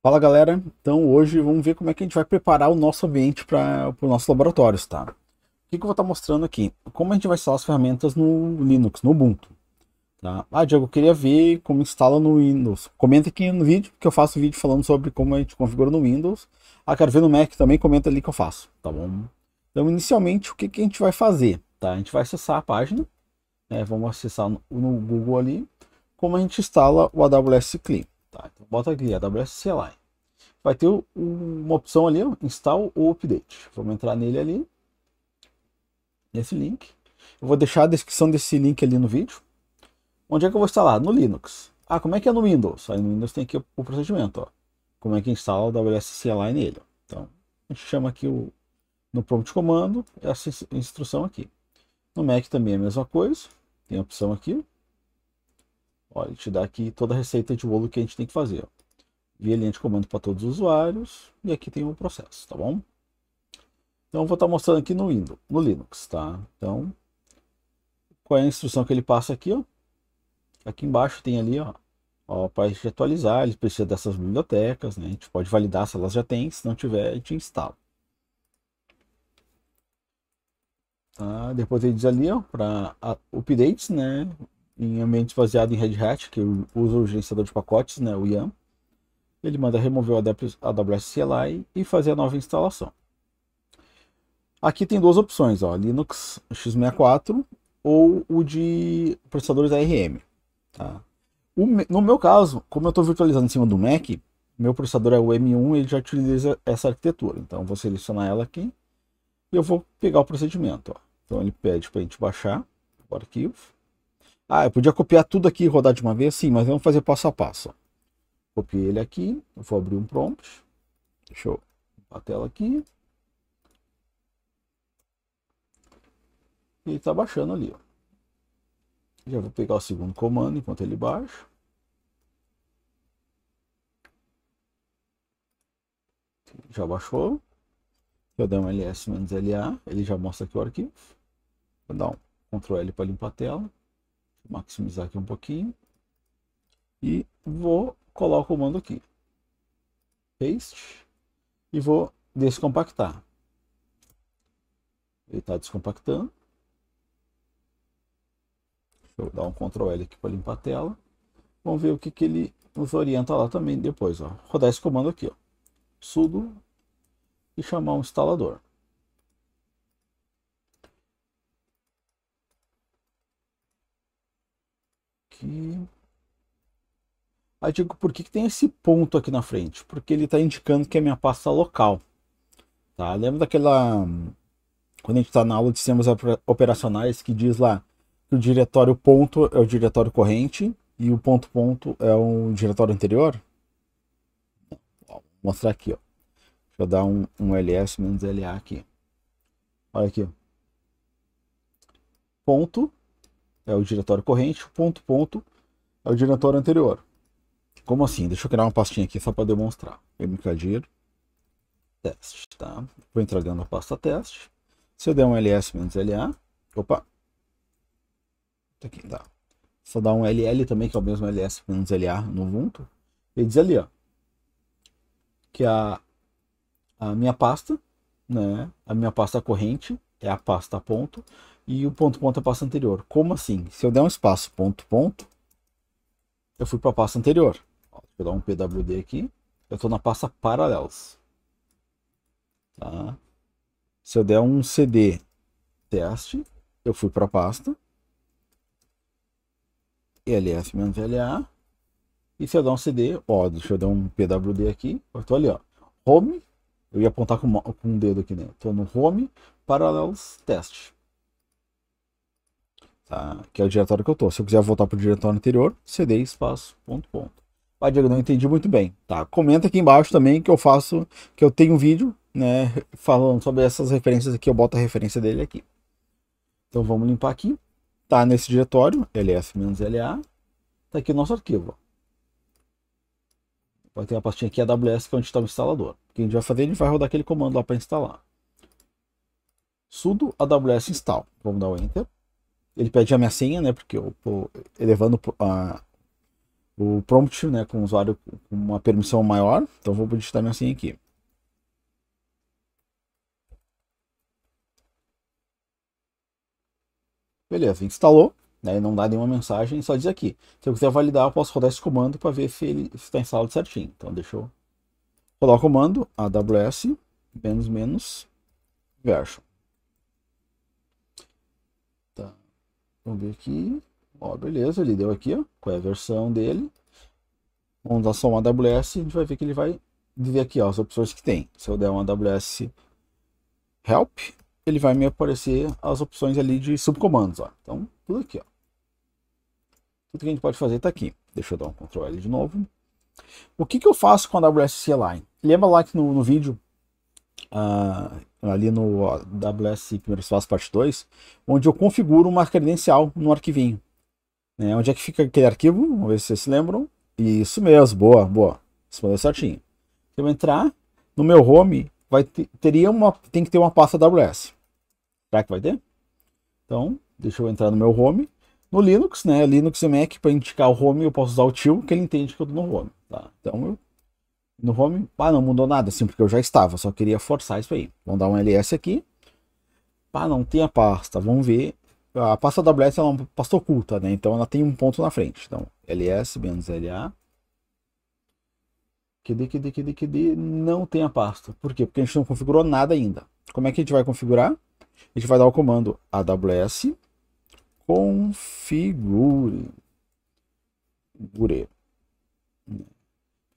Fala galera, então hoje vamos ver como é que a gente vai preparar o nosso ambiente para os nossos laboratórios, tá? O que, que eu vou estar tá mostrando aqui? Como a gente vai instalar as ferramentas no Linux, no Ubuntu. Tá? Ah, Diego, eu queria ver como instala no Windows. Comenta aqui no vídeo, que eu faço vídeo falando sobre como a gente configura no Windows. Ah, quero ver no Mac também, comenta ali que eu faço, tá bom? Então, inicialmente, o que, que a gente vai fazer? Tá? A gente vai acessar a página, né? vamos acessar no, Google ali, como a gente instala o AWS Clean. Tá, então bota aqui AWS CLI. Vai ter uma opção ali, install ou update. Vamos entrar nele ali, nesse link. Eu vou deixar a descrição desse link ali no vídeo. Onde é que eu vou instalar? No Linux. Ah, como é que é no Windows? Aí no Windows tem aqui o, o procedimento, ó. Como é que instala o AWS CLI nele. Então, a gente chama aqui o, no prompt comando essa instrução aqui. No Mac também é a mesma coisa. Tem a opção aqui. Olha, ele te dá aqui toda a receita de bolo que a gente tem que fazer. Via linha de comando para todos os usuários. E aqui tem o processo, tá bom? Então, vou estar tá mostrando aqui no, Windows, no Linux, tá? Então, qual é a instrução que ele passa aqui, ó? Aqui embaixo tem ali, ó, ó para gente atualizar, ele precisa dessas bibliotecas, né? A gente pode validar se elas já tem, se não tiver, a gente instala. Tá? Depois ele diz ali, ó, para updates, né? em ambientes baseados em Red Hat, que usa o gerenciador de pacotes, né, o YAML. Ele manda remover o AWS CLI e fazer a nova instalação. Aqui tem duas opções, ó, Linux x64 ou o de processadores ARM. Tá? O, no meu caso, como eu estou virtualizando em cima do Mac, meu processador é o M1 ele já utiliza essa arquitetura. Então, vou selecionar ela aqui e eu vou pegar o procedimento. Ó. Então, ele pede para a gente baixar o arquivo ah, eu podia copiar tudo aqui e rodar de uma vez? Sim, mas vamos fazer passo a passo. Copiei ele aqui, eu vou abrir um prompt. Deixa eu a tela aqui. E ele está baixando ali. Ó. Já vou pegar o segundo comando enquanto ele baixa. Já baixou. Eu dei um ls-la, ele já mostra aqui o arquivo. Vou dar um Ctrl L para limpar a tela maximizar aqui um pouquinho. E vou colar o comando aqui. Paste. E vou descompactar. Ele está descompactando. Deixa eu dar um Ctrl L aqui para limpar a tela. Vamos ver o que, que ele nos orienta lá também depois. Ó. Rodar esse comando aqui. Ó. Sudo e chamar um instalador. aqui. Aí digo, por que, que tem esse ponto aqui na frente? Porque ele está indicando que é minha pasta local. Tá? Lembra daquela... Quando a gente está na aula de sistemas operacionais que diz lá que o diretório ponto é o diretório corrente e o ponto ponto é o diretório anterior? Vou mostrar aqui, ó. Deixa eu dar um, um ls menos la aqui. Olha aqui. Ponto é o diretório corrente, ponto, ponto, é o diretório anterior. Como assim? Deixa eu criar uma pastinha aqui só para demonstrar. mkdir teste, tá? Vou entrar dentro da pasta teste. Se eu der um ls-la, opa, tá aqui, dá. Tá. Só dá um ll também, que é o mesmo ls-la no Ubuntu. ele diz ali, ó, que a, a minha pasta, né, a minha pasta corrente é a pasta ponto, e o ponto ponto é o passo anterior. Como assim? Se eu der um espaço ponto ponto, eu fui para a pasta anterior. Ó, deixa eu dar um pwd aqui. Eu estou na pasta paralelos. Tá? Se eu der um cd teste, eu fui para a pasta lf la e se eu der um cd, ó, deixa eu dar um pwd aqui, eu estou ali, ó, home, eu ia apontar com, com um dedo aqui, né? Estou no home, paralelos, teste. Tá? que é o diretório que eu estou. Se eu quiser voltar para o diretório anterior, cd espaço ponto ponto. Vai, Diego, não entendi muito bem, tá? Comenta aqui embaixo também que eu faço, que eu tenho um vídeo, né, falando sobre essas referências aqui, eu boto a referência dele aqui. Então vamos limpar aqui, tá nesse diretório, ls-la, tá aqui o nosso arquivo, Vai ter a pastinha aqui AWS que é onde está o instalador. O que a gente vai fazer, a gente vai rodar aquele comando lá para instalar. sudo aws install. Vamos dar o enter ele pede a minha senha, né? Porque eu tô elevando a, o prompt, né? Com o usuário com uma permissão maior. Então vou digitar minha senha aqui. Beleza, instalou. Né? Não dá nenhuma mensagem, só diz aqui. Se eu quiser validar, eu posso rodar esse comando para ver se ele está instalado certinho. Então deixa eu rodar o comando aws menos menos version. Vamos ver aqui. Ó, beleza, ele deu aqui, ó, qual é a versão dele. Vamos dar só uma AWS, a gente vai ver que ele vai ver aqui, ó, as opções que tem. Se eu der uma AWS help, ele vai me aparecer as opções ali de subcomandos, ó. Então, tudo aqui, ó. Tudo que a gente pode fazer está aqui. Deixa eu dar um Ctrl L de novo. O que, que eu faço com a AWS CLI? Lembra lá que no, no vídeo ah, ali no AWS primeiro Passos Parte 2, onde eu configuro uma credencial no arquivinho. Né? Onde é que fica aquele arquivo? Vamos ver se vocês se lembram. Isso mesmo, boa, boa. Respondeu certinho. Eu entrar no meu home, vai ter, teria uma, tem que ter uma pasta AWS. Será que vai ter? Então, deixa eu entrar no meu home. No Linux, né? Linux e Mac, para indicar o home, eu posso usar o til, que ele entende que eu estou no home. Tá? Então, eu no home, pá, não mudou nada, assim, porque eu já estava, só queria forçar isso aí. Vamos dar um ls aqui. Pá, não tem a pasta, vamos ver. A pasta AWS é uma pasta oculta, né? Então ela tem um ponto na frente. Então, ls menos la. que QD, que QD, não tem a pasta. Por quê? Porque a gente não configurou nada ainda. Como é que a gente vai configurar? A gente vai dar o comando aws configure. Configure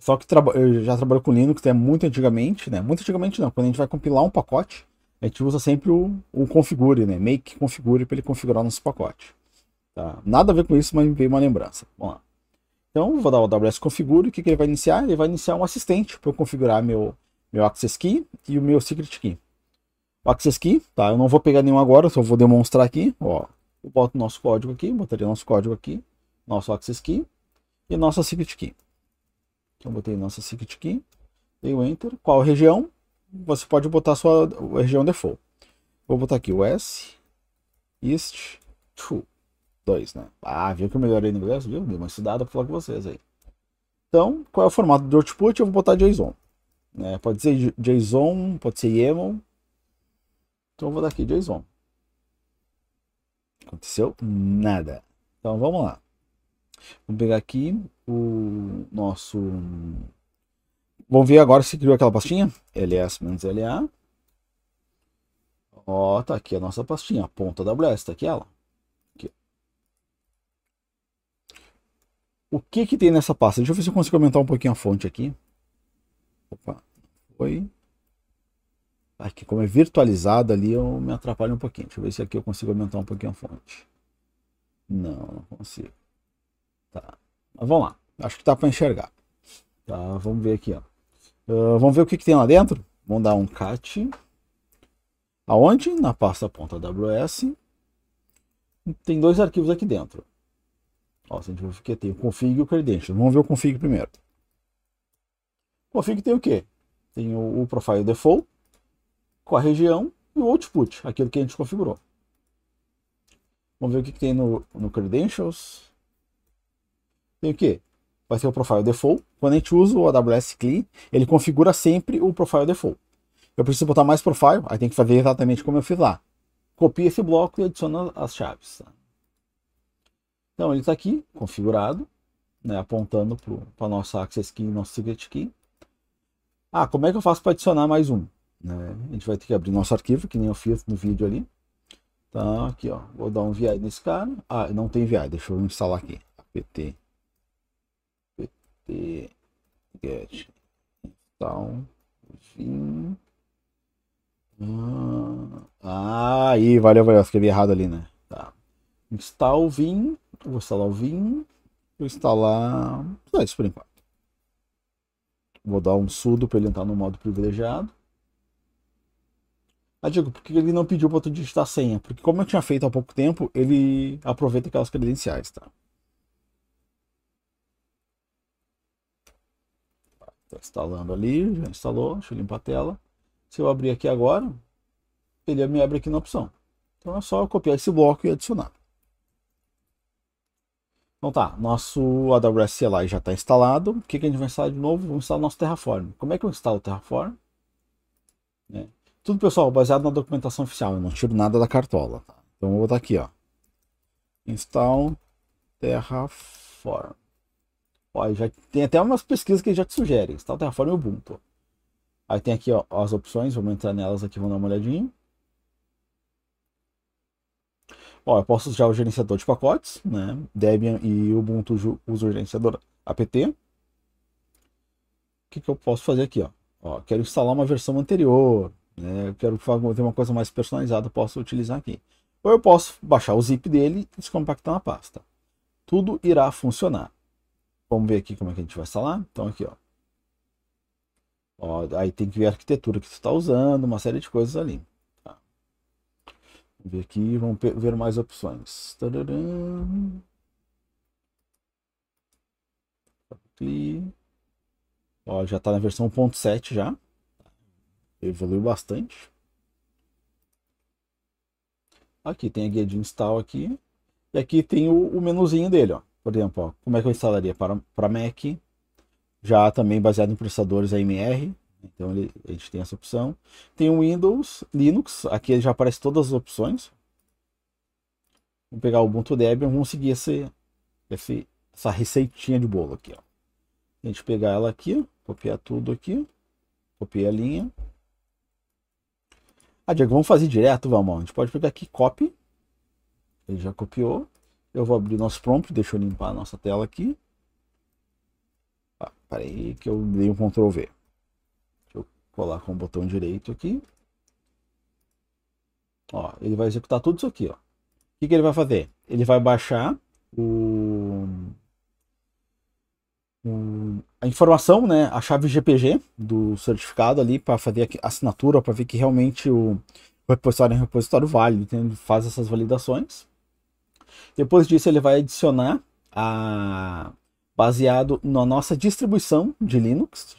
só que eu já trabalho com Linux é muito antigamente, né? Muito antigamente não. Quando a gente vai compilar um pacote, a gente usa sempre o, o configure, né? Make configure para ele configurar o nosso pacote. Tá? Nada a ver com isso, mas veio uma lembrança. Vamos lá. Então, vou dar o AWS configure. O que, que ele vai iniciar? Ele vai iniciar um assistente para eu configurar meu, meu access key e o meu secret key. O access key, tá? Eu não vou pegar nenhum agora, só vou demonstrar aqui. Ó, eu boto nosso código aqui, botaria nosso código aqui, nosso access key e nossa secret key. Então, botei nossa secret key, dei o enter. Qual região? Você pode botar sua região default. Vou botar aqui o S, East, True. 2, né? Ah, viu que eu melhorei no inglês, viu? Deu uma estudada pra falar com vocês aí. Então, qual é o formato do output? Eu vou botar JSON. Né? Pode ser JSON, pode ser YAML. Então eu vou dar aqui JSON. Aconteceu nada. Então vamos lá. Vamos pegar aqui o nosso... Vamos ver agora se criou aquela pastinha. ls LA. Ó, tá aqui a nossa pastinha, a ponta WS tá aqui ela. Aqui. O que que tem nessa pasta? Deixa eu ver se eu consigo aumentar um pouquinho a fonte aqui. Opa, foi. Tá aqui, como é virtualizado ali, eu me atrapalho um pouquinho. Deixa eu ver se aqui eu consigo aumentar um pouquinho a fonte. Não, não consigo. Tá. Mas vamos lá. Acho que tá para enxergar. Tá, vamos ver aqui, ó. Uh, vamos ver o que, que tem lá dentro. Vamos dar um cat. Aonde? Na pasta ponta ws. Tem dois arquivos aqui dentro. Ó, se a gente for tem o config e o credential. Vamos ver o config primeiro. O config tem o quê? Tem o, o profile default com a região e o output, aquilo que a gente configurou. Vamos ver o que, que tem no, no credentials tem o quê? Vai ser o Profile Default. Quando a gente usa o AWS Clean, ele configura sempre o Profile Default. Eu preciso botar mais Profile, aí tem que fazer exatamente como eu fiz lá. Copia esse bloco e adiciona as chaves. Tá? Então ele está aqui, configurado, né, apontando para a nossa Access Key, nosso Secret Key. Ah, como é que eu faço para adicionar mais um? Né? A gente vai ter que abrir nosso arquivo, que nem eu fiz no vídeo ali. Então, aqui, ó, vou dar um VI nesse cara. Ah, não tem VI, deixa eu instalar aqui. apt de get. install vim. Ah, ah, aí, valeu, valeu. Escrevi errado ali, né? Tá. Install o Vim. Vou instalar o Vim. Vou instalar. Só isso por enquanto. Vou dar um sudo para ele entrar no modo privilegiado. Ah, Diego, por que ele não pediu para tu digitar a senha? Porque como eu tinha feito há pouco tempo, ele aproveita aquelas credenciais, tá? Está instalando ali, já instalou, deixa eu limpar a tela. Se eu abrir aqui agora, ele me abre aqui na opção. Então é só copiar esse bloco e adicionar. Então tá, nosso AWS CLI já está instalado. O que, que a gente vai instalar de novo? Vamos instalar o nosso Terraform. Como é que eu instalo o Terraform? É. Tudo, pessoal, baseado na documentação oficial. Eu não tiro nada da cartola. Tá? Então eu vou botar aqui, ó. Install Terraform. Ó, já tem até umas pesquisas que já te sugerem. o Terraform e é Ubuntu. Aí tem aqui ó, as opções, vamos entrar nelas aqui, vamos dar uma olhadinha. Ó, eu posso usar o gerenciador de pacotes, né? Debian e Ubuntu usam o gerenciador apt. O que, que eu posso fazer aqui, ó? ó quero instalar uma versão anterior, né? Quero fazer uma coisa mais personalizada, posso utilizar aqui. Ou eu posso baixar o zip dele e descompactar na pasta. Tudo irá funcionar. Vamos ver aqui como é que a gente vai instalar. Então aqui, ó. ó aí tem que ver a arquitetura que você está usando, uma série de coisas ali. Tá. Vamos ver aqui, vamos ver mais opções. Tararam. Aqui. Ó, já está na versão 1.7 já. Evoluiu bastante. Aqui tem a guia de install aqui. E aqui tem o, o menuzinho dele, ó. Por exemplo, ó, como é que eu instalaria para, para Mac? Já também baseado em processadores AMR. Então ele, a gente tem essa opção. Tem o Windows, Linux. Aqui já aparece todas as opções. Vamos pegar o Ubuntu Debian. Vamos seguir esse, esse, essa receitinha de bolo aqui. Ó. A gente pegar ela aqui, copiar tudo aqui. copiar a linha. Ah, Diego, vamos fazer direto? Vamos, A gente pode pegar aqui, copy. Ele já copiou. Eu vou abrir o nosso prompt, deixa eu limpar a nossa tela aqui. Ah, peraí que eu dei um Ctrl V. Deixa eu colar com o botão direito aqui. Ó, ele vai executar tudo isso aqui, ó. O que, que ele vai fazer? Ele vai baixar o, o a informação, né, a chave GPG do certificado ali para fazer a assinatura, para ver que realmente o, o repositório é um repositório válido, então ele faz essas validações. Depois disso, ele vai adicionar a baseado na nossa distribuição de Linux.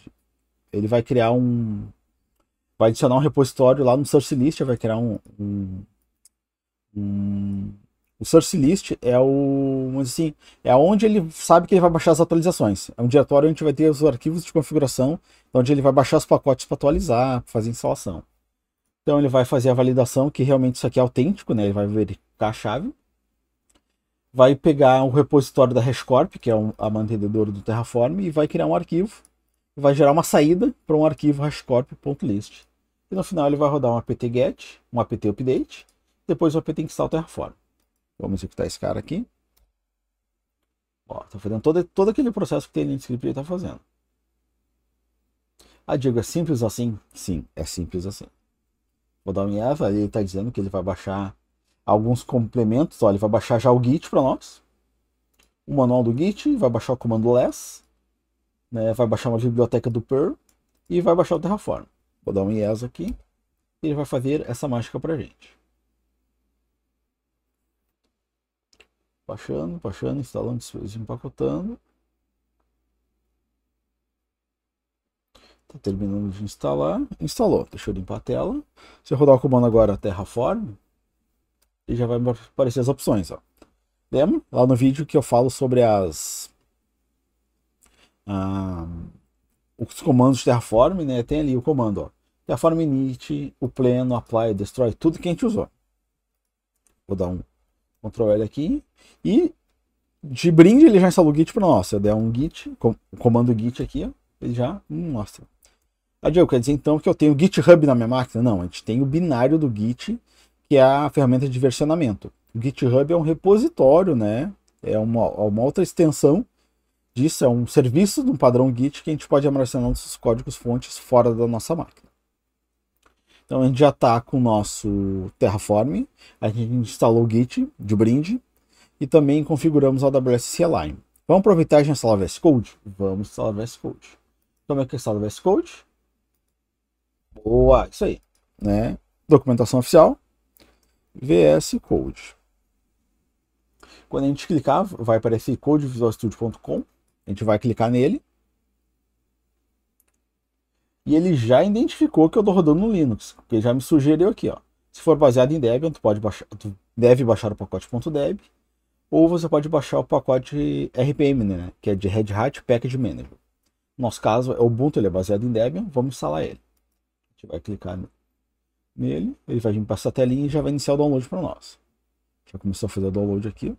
Ele vai criar um. Vai adicionar um repositório lá no source list, vai criar um. um, um o source list é o. assim, é onde ele sabe que ele vai baixar as atualizações. É um diretório onde vai ter os arquivos de configuração, então onde ele vai baixar os pacotes para atualizar, fazer instalação. Então ele vai fazer a validação que realmente isso aqui é autêntico, né? Ele vai verificar a chave vai pegar um repositório da HashCorp, que é um, a mantenedora do Terraform, e vai criar um arquivo, vai gerar uma saída para um arquivo hashcorp.list. E no final ele vai rodar um apt-get, um apt-update, depois o apt install Terraform. Vamos executar esse cara aqui. Está fazendo todo, todo aquele processo que tem no script ele está fazendo. Ah, Diego, é simples assim? Sim, é simples assim. Vou dar um EVA, ele está dizendo que ele vai baixar alguns complementos. Olha, ele vai baixar já o Git para nós. O manual do Git, vai baixar o comando less, né, vai baixar uma biblioteca do Perl e vai baixar o Terraform. Vou dar um yes aqui e ele vai fazer essa mágica para a gente. Baixando, baixando, instalando, empacotando. Está terminando de instalar. Instalou. Deixa eu limpar a tela. Se eu rodar o comando agora Terraform, e já vai aparecer as opções, ó. Lembra? Lá no vídeo que eu falo sobre as... Ah, os comandos Terraform, né? Tem ali o comando, ó. Terraform init, o pleno, apply, destroy, tudo que a gente usou. Vou dar um Ctrl L aqui. E de brinde ele já instalou o git para nós. Se eu der um git, com, comando git aqui, ó, ele já hum, mostra. Ah, quer dizer então que eu tenho GitHub na minha máquina? Não, a gente tem o binário do Git que é a ferramenta de versionamento. O GitHub é um repositório, né? É uma, é uma outra extensão disso, é um serviço de um padrão Git que a gente pode armazenar nossos códigos fontes fora da nossa máquina. Então a gente já está com o nosso Terraform, a gente instalou o Git de brinde e também configuramos a AWS CLI. Vamos aproveitar e já instalar o VS Code? Vamos instalar o VS Code. Como é que é instala o VS Code? Boa, isso aí. Né? Documentação oficial, VS Code. Quando a gente clicar, vai aparecer codevisualstudio.com. A gente vai clicar nele. E ele já identificou que eu estou rodando no Linux, porque ele já me sugeriu aqui, ó. Se for baseado em Debian, tu pode baixar, tu deve baixar o pacote.deb ou você pode baixar o pacote RPM, né, que é de Red Hat Package Manager. No nosso caso é o Ubuntu, ele é baseado em Debian, vamos instalar ele. A gente vai clicar nele, ele vai vir para essa telinha e já vai iniciar o download para nós. Já começou a fazer o download aqui.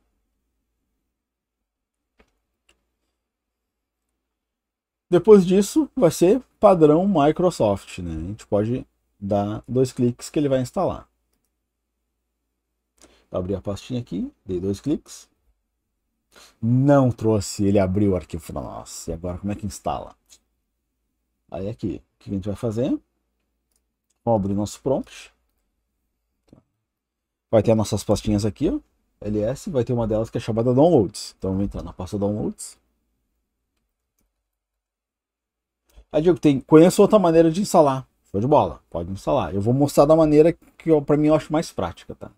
Depois disso, vai ser padrão Microsoft, né? A gente pode dar dois cliques que ele vai instalar. Abri a pastinha aqui, dei dois cliques. Não trouxe, ele abriu o arquivo para nós. E agora como é que instala? Aí aqui, o que a gente vai fazer? Vamos abrir nosso prompt. Vai ter as nossas pastinhas aqui, ó. LS, vai ter uma delas que é chamada Downloads. Então, vou entrar na pasta Downloads. Aí, ah, Diego, tem, conheço outra maneira de instalar. Show de bola, pode instalar. Eu vou mostrar da maneira que eu, pra mim eu acho mais prática, tá?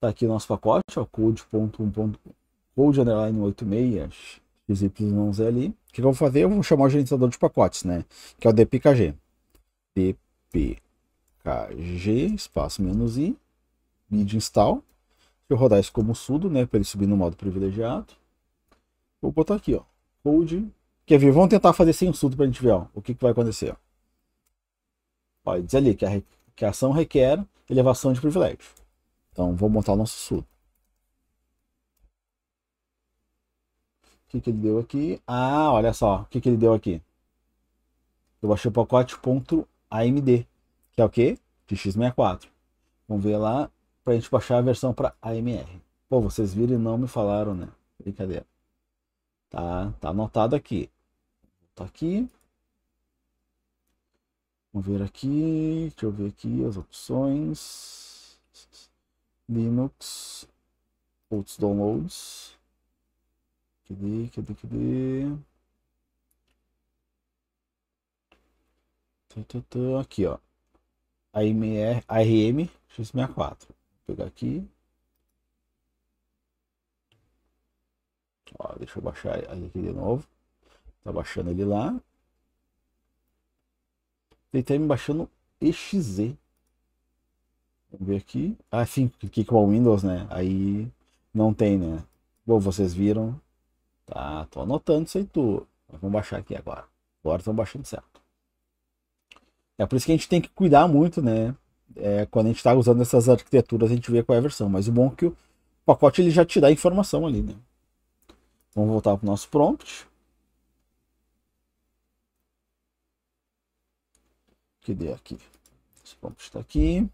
Tá aqui o nosso pacote, ó, code.1. Code underline 86, não 11 ali. O que eu vou fazer? Eu vou chamar o gerenciador de pacotes, né? Que é o dpkg. dpkg pkg espaço menos i mid install. Se eu rodar isso como sudo, né, para ele subir no modo privilegiado, vou botar aqui, ó, code. Quer ver? Vamos tentar fazer sem sudo para a gente ver, ó, o que, que vai acontecer. Ó. ó diz ali que a, que a ação requer elevação de privilégio. Então, vou montar o nosso sudo. O que, que ele deu aqui? Ah, olha só, o que, que ele deu aqui? Eu baixei o pacote ponto AMD, que é o que? TX64. Vamos ver lá pra gente baixar a versão para AMR. Pô, vocês viram e não me falaram, né? Brincadeira. Tá, tá anotado aqui. Tá aqui. Vamos ver aqui. Deixa eu ver aqui as opções. Linux. Outros downloads. Cadê, cadê, cadê? Aqui, ó. AMR, ARM X64. Vou pegar aqui. Ó, deixa eu baixar ele aqui de novo. Tá baixando ele lá. Ele tá me baixando EXZ. Vamos ver aqui. Ah, sim, cliquei com o Windows, né? Aí não tem, né? Bom, vocês viram. Tá, tô anotando isso aí tudo. Vamos baixar aqui agora. Agora estão baixando certo. É por isso que a gente tem que cuidar muito, né? É, quando a gente está usando essas arquiteturas, a gente vê qual é a versão. Mas o bom é que o pacote ele já te dá informação ali, né? Vamos voltar para o nosso prompt. que deu aqui? Esse prompt está aqui.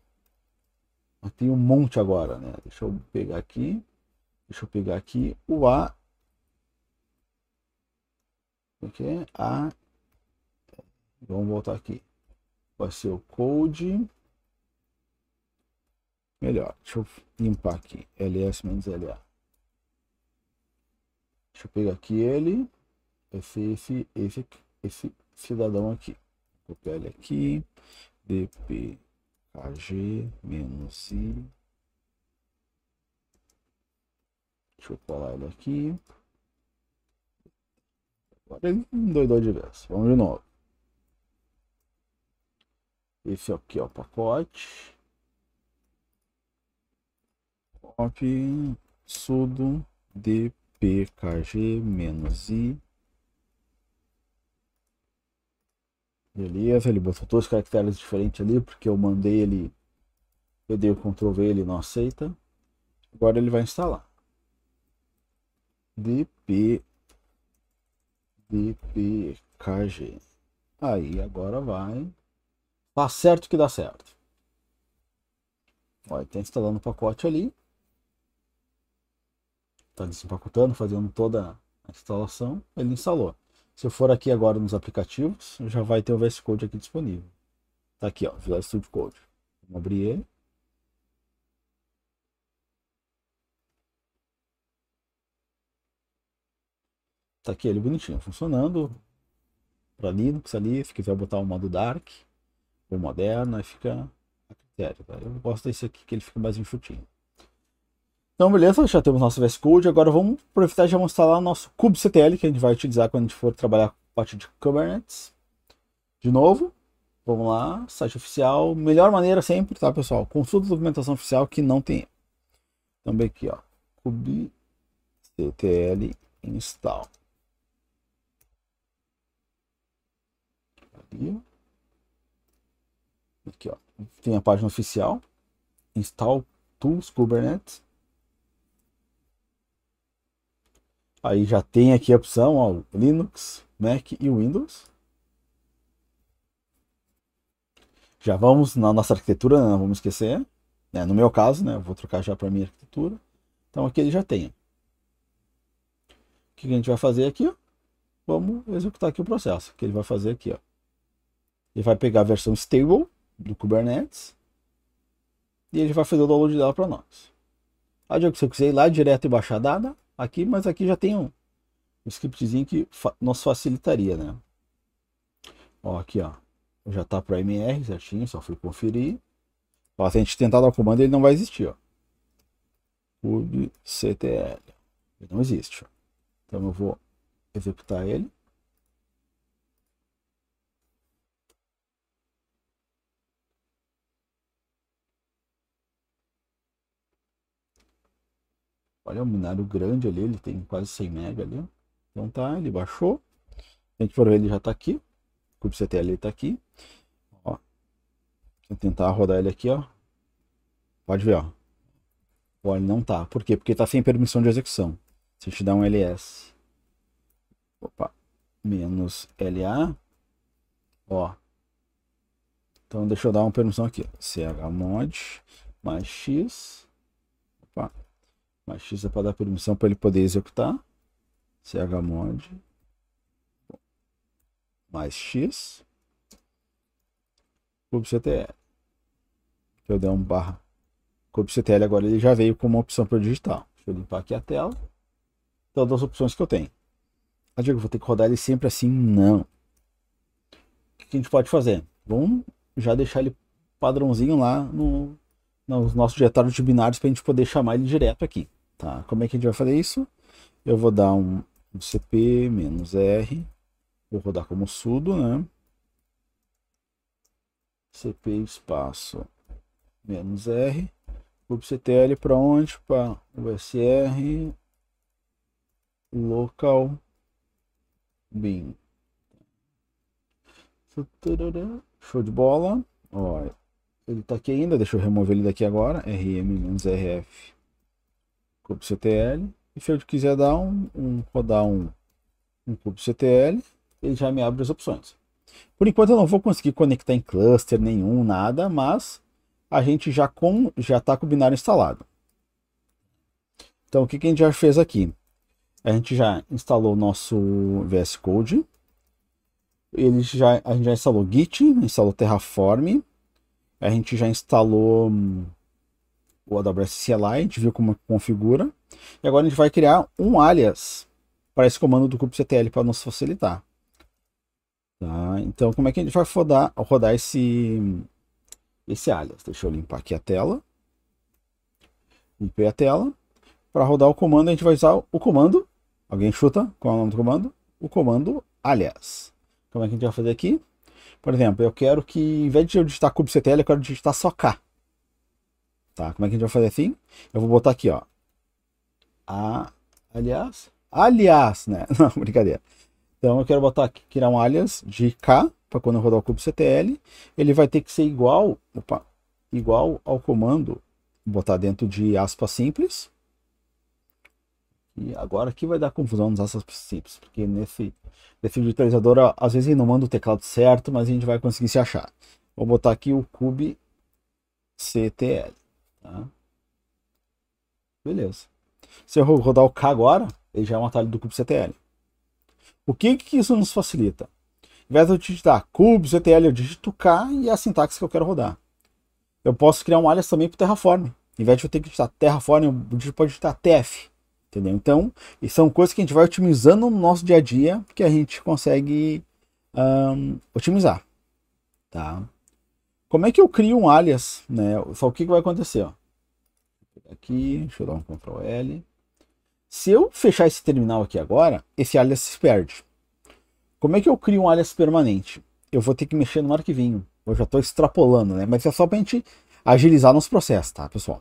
Tem um monte agora, né? Deixa eu pegar aqui. Deixa eu pegar aqui o A. O é que é? A. Vamos voltar aqui vai ser o code. Melhor, deixa eu limpar aqui, ls menos la. Deixa eu pegar aqui ele, esse, esse, esse, esse cidadão aqui. Vou copiar ele aqui, dpkg menos i. Deixa eu colar ele aqui. Agora ele doidou de vez. Vamos de novo. Esse aqui é o pacote. op sudo dpkg menos i. Beleza, ele botou todos os caracteres diferentes ali, porque eu mandei ele, eu dei o Ctrl V, ele não aceita. Agora ele vai instalar. dp dpkg. Aí agora vai Tá certo que dá certo. Olha, está instalando o pacote ali. tá desempacotando, fazendo toda a instalação. Ele instalou. Se eu for aqui agora nos aplicativos, já vai ter o VS Code aqui disponível. Está aqui, ó, Visual Studio Code. Vamos abrir ele. Está aqui ele bonitinho, funcionando. Para Linux ali, se quiser botar o modo Dark, ou e fica a critério. Tá? Eu gosto desse aqui que ele fica mais enxutinho. Então, beleza, já temos nosso VS Code. Agora vamos aproveitar e já mostrar lá o nosso kubectl, que a gente vai utilizar quando a gente for trabalhar com a parte de Kubernetes. De novo, vamos lá, site oficial. Melhor maneira sempre, tá, pessoal? Consulta a documentação oficial que não tem. Então bem aqui, ó, kubectl install. Aqui. Aqui, ó. Tem a página oficial. Install Tools Kubernetes. Aí já tem aqui a opção, ó, Linux, Mac e Windows. Já vamos na nossa arquitetura, não vamos esquecer. É, no meu caso, né, vou trocar já para minha arquitetura. Então aqui ele já tem. O que a gente vai fazer aqui? Ó? Vamos executar aqui o processo que ele vai fazer aqui. Ó. Ele vai pegar a versão stable do Kubernetes e ele vai fazer o download dela para nós. A que se eu quiser ir lá direto e baixar dada, aqui, mas aqui já tem um, um scriptzinho que fa nos facilitaria, né? Ó, aqui, ó. Já tá para MR certinho, só fui conferir. Ó, se a gente tentar dar o comando, ele não vai existir, ó. Pub CTL. Ele não existe, ó. Então eu vou executar ele. Olha, o é um binário grande ali, ele tem quase 100 mega ali. Ó. Então tá, ele baixou. A gente for ver, ele já está aqui. O kubectl está aqui. Ó. Vou tentar rodar ele aqui, ó. Pode ver, ó. Olha, não tá. Por quê? Porque está sem permissão de execução. Se a gente dá um ls, opa, menos la, ó. Então deixa eu dar uma permissão aqui, Ch chmod mais x mais X é para dar permissão para ele poder executar. chmod mais X kubectl. Se eu der um barra kubectl, agora ele já veio com uma opção para digital. Deixa eu limpar aqui a tela. Então, as opções que eu tenho. Ah, Diego, vou ter que rodar ele sempre assim? Não. O que a gente pode fazer? Vamos já deixar ele padrãozinho lá no, nos nossos diretórios de binários para a gente poder chamar ele direto aqui. Tá, como é que a gente vai fazer isso? Eu vou dar um, cp-r, vou rodar como sudo, né? cp espaço menos r, vou para ctl para onde? Para usr local bin. Show de bola. Ó, ele está aqui ainda, deixa eu remover ele daqui agora, rm-rf clube CTL. E se eu quiser dar um, um rodar um, um clube CTL, ele já me abre as opções. Por enquanto eu não vou conseguir conectar em cluster nenhum, nada, mas a gente já com já está com o binário instalado. Então o que, que a gente já fez aqui? A gente já instalou o nosso VS Code. Ele já, a gente já instalou Git, instalou Terraform. A gente já instalou hum, o AWS CLI, a gente viu como configura. E agora a gente vai criar um alias para esse comando do kubectl para nos facilitar. Tá? Então, como é que a gente vai rodar, rodar esse, esse alias? Deixa eu limpar aqui a tela. Limpei a tela. Para rodar o comando, a gente vai usar o comando. Alguém chuta qual é o nome do comando? O comando alias. Como é que a gente vai fazer aqui? Por exemplo, eu quero que, em vez de eu digitar kubectl, eu quero digitar só k. Tá, como é que a gente vai fazer assim? Eu vou botar aqui, ó. A, aliás, aliás, né? Não, brincadeira. Então eu quero botar aqui, criar um alias de K, para quando eu rodar o cubo CTL, ele vai ter que ser igual, opa, igual ao comando, vou botar dentro de aspas simples. E agora aqui vai dar confusão nos aspas simples, porque nesse, nesse digitalizador, às vezes ele não manda o teclado certo, mas a gente vai conseguir se achar. Vou botar aqui o cube CTL. Tá? Beleza. Se eu rodar o K agora, ele já é um atalho do kubectl. O que, que isso nos facilita? Em vez de eu digitar kubectl, eu digito K e é a sintaxe que eu quero rodar. Eu posso criar um alias também para o Terraform. Em vez de eu ter que digitar Terraform, eu posso digitar TF. Entendeu? Então, são coisas que a gente vai otimizando no nosso dia a dia que a gente consegue um, otimizar. Tá? Como é que eu crio um alias, né? Só o que, vai acontecer, ó. Aqui, deixa eu dar um Ctrl L. Se eu fechar esse terminal aqui agora, esse alias se perde. Como é que eu crio um alias permanente? Eu vou ter que mexer no arquivinho. Eu já estou extrapolando, né? Mas é só para a gente agilizar nos processos, tá, pessoal?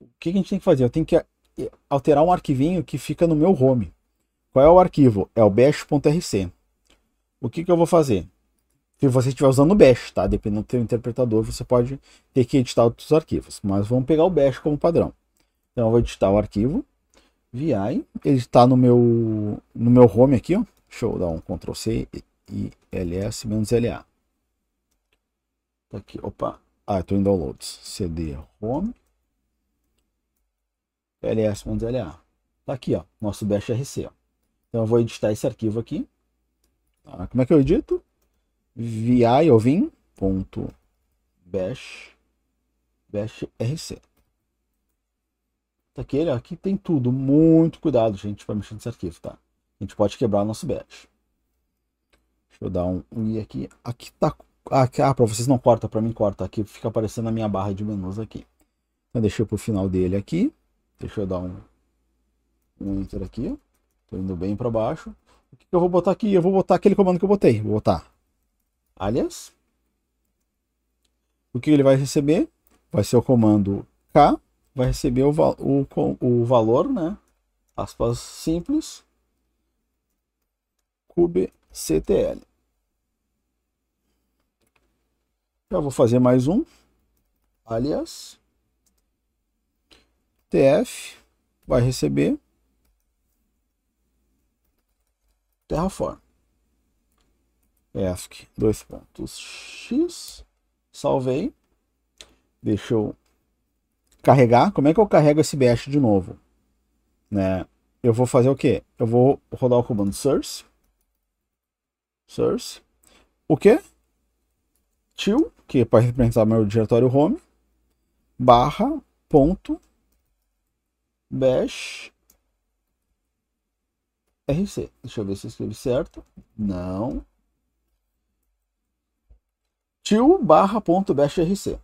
O que, que a gente tem que fazer? Eu tenho que eh, alterar um arquivinho que fica no meu home. Qual é o arquivo? É o bash.rc. O que, que eu vou fazer? se você estiver usando o Bash, tá? Dependendo do seu interpretador, você pode ter que editar outros arquivos. Mas vamos pegar o Bash como padrão. Então eu vou editar o arquivo, VI, ele está no meu, no meu home aqui, ó. Deixa eu dar um Ctrl C e LS menos LA. Tá aqui, opa. Ah, estou em downloads. CD home. LS menos LA. Tá aqui, ó, nosso bash RC, ó. Então eu vou editar esse arquivo aqui. Tá? Como é que eu edito? ponto bash rc. Tá aqui, aqui tem tudo. Muito cuidado, gente, para mexer nesse arquivo, tá? A gente pode quebrar o nosso bash. Deixa eu dar um, um i aqui. Aqui tá aqui, ah, para vocês não corta, para mim corta aqui, fica aparecendo a minha barra de menus aqui. Então deixei pro final dele aqui. Deixa eu dar um um enter aqui. Tô indo bem para baixo. O que eu vou botar aqui? Eu vou botar aquele comando que eu botei. Vou botar alias. O que ele vai receber? Vai ser o comando k, vai receber o, o, o valor, né? Aspas simples, kubectl. Já vou fazer mais um, alias, tf, vai receber Terraform. ESC, dois pontos, X, salvei, deixa eu carregar, como é que eu carrego esse bash de novo? Né? Eu vou fazer o quê? Eu vou rodar o comando source, source, o quê? til, que é para representar meu diretório home, barra, ponto, bash, rc. Deixa eu ver se eu escrevi certo. Não, tio barra ponto bash.rc.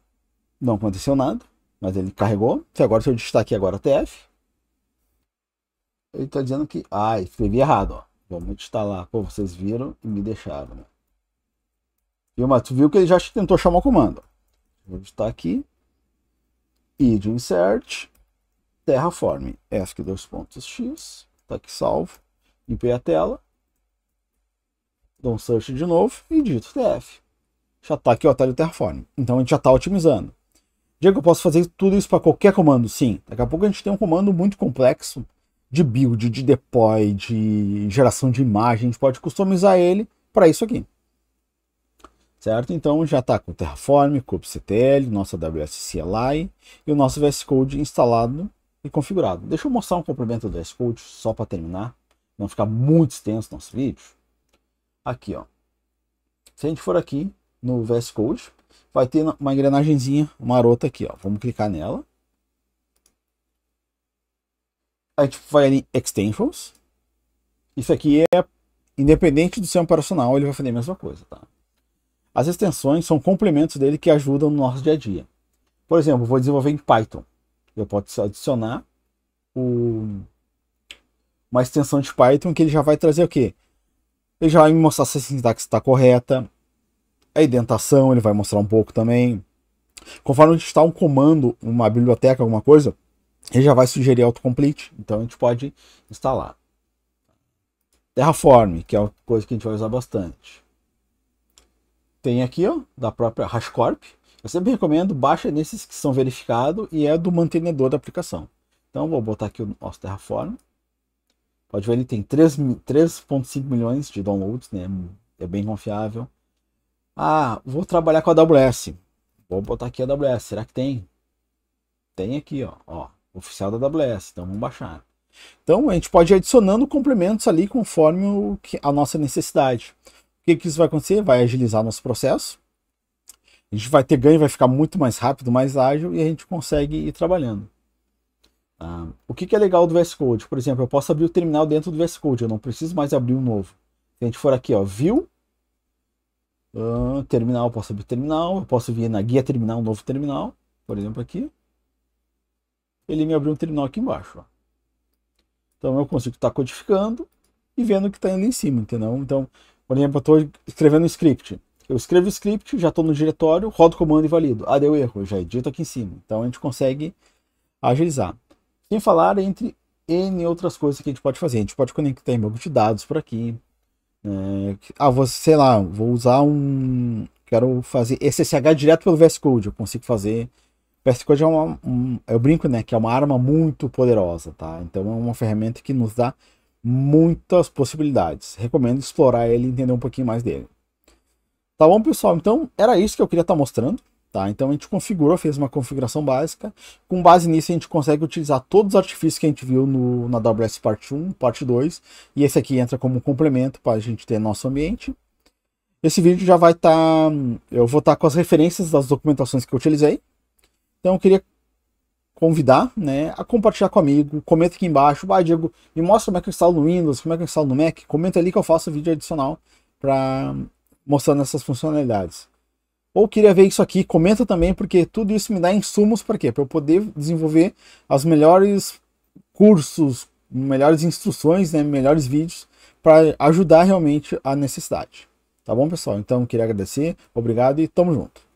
Não aconteceu nada, mas ele carregou. Se agora se eu destaque é agora TF, ele está dizendo que. Ah, escrevi errado, ó. Vamos instalar. Pô, vocês viram e me deixaram, né? Viu, mas tu viu que ele já tentou chamar o comando. Vou editar aqui. id insert terraform ESC dois pontos X. Tá aqui salvo. Limpei a tela. Dou um search de novo e dito TF já está aqui o atalho Terraform. Então a gente já está otimizando. Diego, eu posso fazer tudo isso para qualquer comando? Sim. Daqui a pouco a gente tem um comando muito complexo de build, de deploy, de geração de imagem. A gente pode customizar ele para isso aqui. Certo? Então já está com o Terraform, kubectl, nossa AWS CLI e o nosso VS Code instalado e configurado. Deixa eu mostrar um complemento do VS Code só para terminar, não ficar muito extenso nosso vídeo. Aqui, ó. Se a gente for aqui, no VS Code, vai ter uma engrenagemzinha marota aqui, ó. Vamos clicar nela. A gente tipo, vai ali em Extensions. Isso aqui é independente do seu operacional, ele vai fazer a mesma coisa, tá? As extensões são complementos dele que ajudam no nosso dia a dia. Por exemplo, vou desenvolver em Python. Eu posso adicionar o... uma extensão de Python que ele já vai trazer o quê? Ele já vai me mostrar se a sintaxe está correta, a indentação, ele vai mostrar um pouco também. Conforme a gente está um comando, uma biblioteca, alguma coisa, ele já vai sugerir autocomplete, então a gente pode instalar. Terraform, que é uma coisa que a gente vai usar bastante. Tem aqui, ó, da própria hashcorp Eu sempre recomendo, baixa nesses que são verificados e é do mantenedor da aplicação. Então, vou botar aqui o nosso Terraform. Pode ver, ele tem 3.5 milhões de downloads, né? É bem confiável. Ah, vou trabalhar com a AWS. Vou botar aqui a AWS. Será que tem? Tem aqui, ó. ó oficial da AWS. Então vamos baixar. Então a gente pode ir adicionando complementos ali conforme o que, a nossa necessidade. O que, que isso vai acontecer? Vai agilizar nosso processo. A gente vai ter ganho, vai ficar muito mais rápido, mais ágil e a gente consegue ir trabalhando. Ah, o que, que é legal do VS Code? Por exemplo, eu posso abrir o terminal dentro do VS Code, eu não preciso mais abrir um novo. Se a gente for aqui, ó, View, Uh, terminal, posso abrir terminal, eu posso vir na guia terminal, novo terminal, por exemplo aqui. Ele me abriu um terminal aqui embaixo. Ó. Então eu consigo estar tá codificando e vendo o que está ali em cima, entendeu? Então, por exemplo, eu estou escrevendo um script. Eu escrevo o script, já estou no diretório, rodo o comando e valido. Ah, deu erro, eu já edito aqui em cima. Então a gente consegue agilizar. Sem falar entre N outras coisas que a gente pode fazer. A gente pode conectar em banco de dados por aqui, é, ah, vou, sei lá, vou usar um. Quero fazer SSH direto pelo VS Code. Eu consigo fazer. O VS Code é uma. Um, eu brinco, né? Que é uma arma muito poderosa, tá? Então é uma ferramenta que nos dá muitas possibilidades. Recomendo explorar ele e entender um pouquinho mais dele. Tá bom, pessoal? Então era isso que eu queria estar tá mostrando. Tá? Então a gente configurou, fez uma configuração básica. Com base nisso, a gente consegue utilizar todos os artifícios que a gente viu no, na AWS parte 1, parte 2. E esse aqui entra como complemento para a gente ter nosso ambiente. Esse vídeo já vai estar. Tá, eu vou estar tá com as referências das documentações que eu utilizei. Então eu queria convidar né, a compartilhar com Comenta aqui embaixo. Vai, Diego, me mostra como é que eu instalo no Windows, como é que eu instalo no Mac. Comenta ali que eu faço vídeo adicional para mostrando essas funcionalidades ou queria ver isso aqui, comenta também, porque tudo isso me dá insumos para quê? Para eu poder desenvolver os melhores cursos, melhores instruções, né, melhores vídeos para ajudar realmente a necessidade. Tá bom, pessoal? Então, queria agradecer, obrigado e tamo junto.